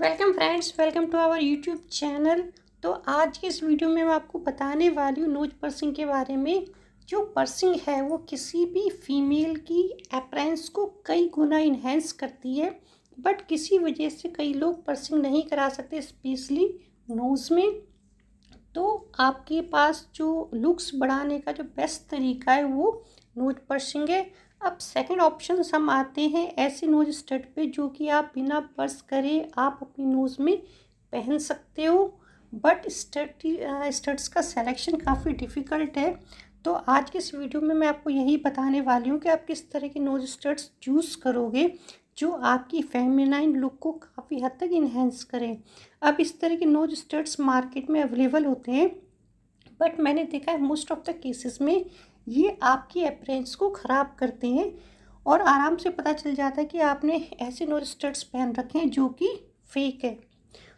welcome friends welcome to our YouTube channel तो आज के इस वीडियो में मैं आपको बताने वाली हूँ नोज पर्सिंग के बारे में जो पर्सिंग है वो किसी भी फीमेल की अपरेंस को कई गुना इन्हेंस करती है बट किसी वजह से कई लोग पर्सिंग नहीं करा सकते स्पेशली नोज़ में तो आपके पास जो लुक्स बढ़ाने का जो बेस्ट तरीका है वो नोज पर्सिंग है अब सेकंड ऑप्शन हम आते हैं ऐसे नोज स्टड पे जो कि आप बिना पर्स करे आप अपनी नोज़ में पहन सकते हो बट स्टडी स्टड्स का सिलेक्शन काफ़ी डिफ़िकल्ट है तो आज के इस वीडियो में मैं आपको यही बताने वाली हूँ कि आप किस तरह के नोज स्टड्स चूज़ करोगे जो आपकी फेमिनाइन लुक को काफ़ी हद तक इन्हेंस करें अब इस तरह के नोज स्टर्ट्स मार्केट में अवेलेबल होते हैं बट मैंने देखा है मोस्ट ऑफ द केसेस में ये आपकी अपरेंस को ख़राब करते हैं और आराम से पता चल जाता है कि आपने ऐसे नोज स्टर्ट्स पहन रखे हैं जो कि फेक है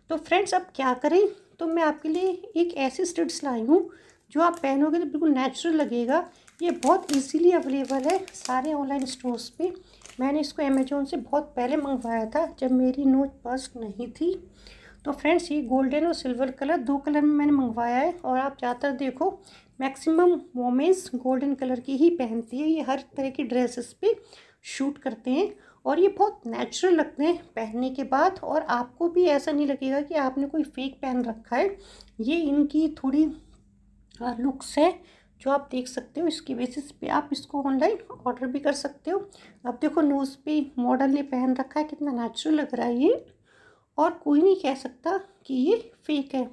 तो फ्रेंड्स अब क्या करें तो मैं आपके लिए एक ऐसे स्टर्ट्स लाई हूँ जो आप पहनोगे तो बिल्कुल नेचुरल लगेगा ये बहुत इजीली अवेलेबल है सारे ऑनलाइन स्टोर्स पे मैंने इसको अमेजोन से बहुत पहले मंगवाया था जब मेरी नोच पास नहीं थी तो फ्रेंड्स ये गोल्डन और सिल्वर कलर दो कलर में मैंने मंगवाया है और आप ज़्यादातर देखो मैक्सिमम वोमेंस गोल्डन कलर की ही पहनती है ये हर तरह की ड्रेसेस पे शूट करते हैं और ये बहुत नेचुरल लगते हैं पहनने के बाद और आपको भी ऐसा नहीं लगेगा कि आपने कोई फेक पहन रखा है ये इनकी थोड़ी लुक्स है जो आप देख सकते हो इसकी बेसिस पे आप इसको ऑनलाइन ऑर्डर भी कर सकते हो अब देखो नोज़ पे मॉडल ने पहन रखा है कितना नेचुरल लग रहा है ये और कोई नहीं कह सकता कि ये फेक है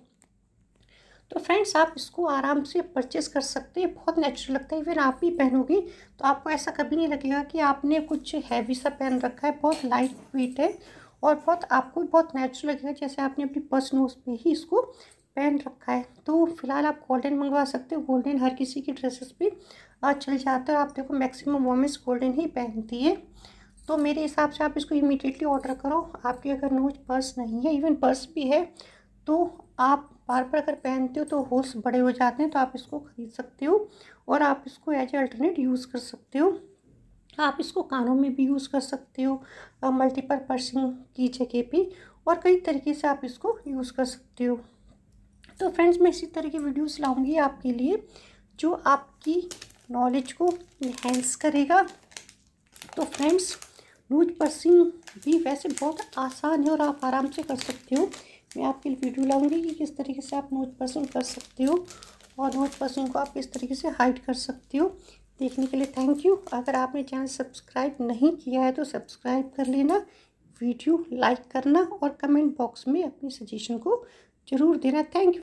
तो फ्रेंड्स आप इसको आराम से परचेस कर सकते हैं बहुत नेचुरल लगता है इवन आप भी पहनोगे तो आपको ऐसा कभी नहीं लगेगा कि आपने कुछ हैवी सा पहन रखा है बहुत लाइट वेट है और बहुत आपको बहुत नेचुरल लगेगा जैसे आपने अपनी पर्स नोज पे ही इसको पहन रखा है तो फिलहाल आप गोल्डन मंगवा सकते हो गोल्डन हर किसी की ड्रेसेस पे आज चल जाता है आप देखो मैक्सिमम वोमेंस गोल्डन ही पहनती है तो मेरे हिसाब से आप इसको इमीडिएटली ऑर्डर करो आपकी अगर नोज पर्स नहीं है इवन पर्स भी है तो आप बार बार अगर पहनते हो तो होल्स बड़े हो जाते हैं तो आप इसको ख़रीद सकते हो और आप इसको एज ए अल्टरनेट यूज़ कर सकते हो आप इसको कानों में भी यूज़ कर सकते हो मल्टीपल पर्सिंग की जगह पर और कई तरीके से आप इसको यूज़ कर सकते हो तो फ्रेंड्स मैं इसी तरह की वीडियोस लाऊंगी आपके लिए जो आपकी नॉलेज को इन्हेंस करेगा तो फ्रेंड्स नोज पर्सिंग भी वैसे बहुत आसान है और आप आराम से कर सकते हो मैं आपके लिए वीडियो लाऊंगी कि किस तरीके से आप नोज पर्सिंग कर सकते हो और नोज पर्सिंग को आप किस तरीके से हाइड कर सकते हो देखने के लिए थैंक यू अगर आपने चैनल सब्सक्राइब नहीं किया है तो सब्सक्राइब कर लेना वीडियो लाइक करना और कमेंट बॉक्स में अपनी सजेशन को ज़रूर देना थैंक यू